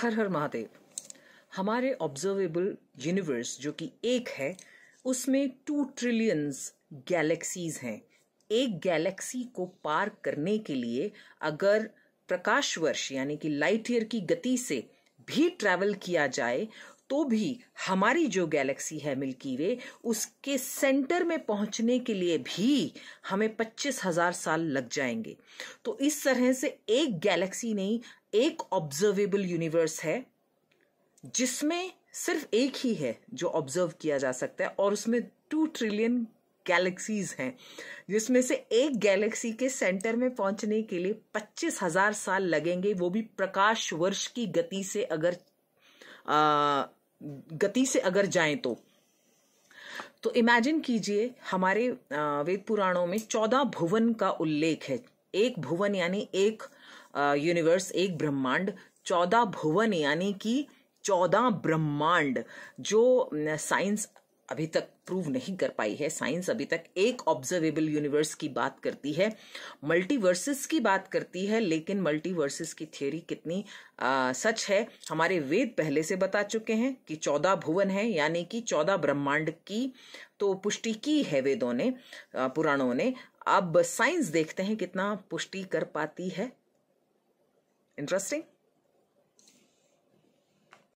हर हर महादेव हमारे observable universe जो कि एक है उसमें टू ट्रिलियंस गैलेक्सीज हैं एक गैलेक्सी को पार करने के लिए अगर प्रकाश वर्ष यानी कि लाइट ईयर की गति से भी ट्रैवल किया जाए तो भी हमारी जो गैलेक्सी है मिल्की वे उसके सेंटर में पहुंचने के लिए भी हमें पच्चीस हजार साल लग जाएंगे तो इस तरह से एक गैलेक्सी नहीं एक ऑब्जर्वेबल यूनिवर्स है जिसमें सिर्फ एक ही है जो ऑब्जर्व किया जा सकता है और उसमें टू ट्रिलियन गैलेक्सीज हैं जिसमें से एक गैलेक्सी के सेंटर में पहुंचने के लिए पच्चीस हजार साल लगेंगे वो भी प्रकाश वर्ष की गति से अगर आ, गति से अगर जाए तो तो इमेजिन कीजिए हमारे वेद पुराणों में चौदह भुवन का उल्लेख है एक भुवन यानी एक यूनिवर्स एक ब्रह्मांड चौदह भुवन यानी कि चौदह ब्रह्मांड जो साइंस अभी तक प्रूव नहीं कर पाई है साइंस अभी तक एक ऑब्जर्वेबल यूनिवर्स की बात करती है मल्टीवर्सेस की बात करती है लेकिन मल्टीवर्सेस की थ्योरी कितनी आ, सच है हमारे वेद पहले से बता चुके हैं कि चौदह भुवन है यानी कि चौदह ब्रह्मांड की तो पुष्टि की है वेदों ने पुराणों ने अब साइंस देखते हैं कितना पुष्टि कर पाती है इंटरेस्टिंग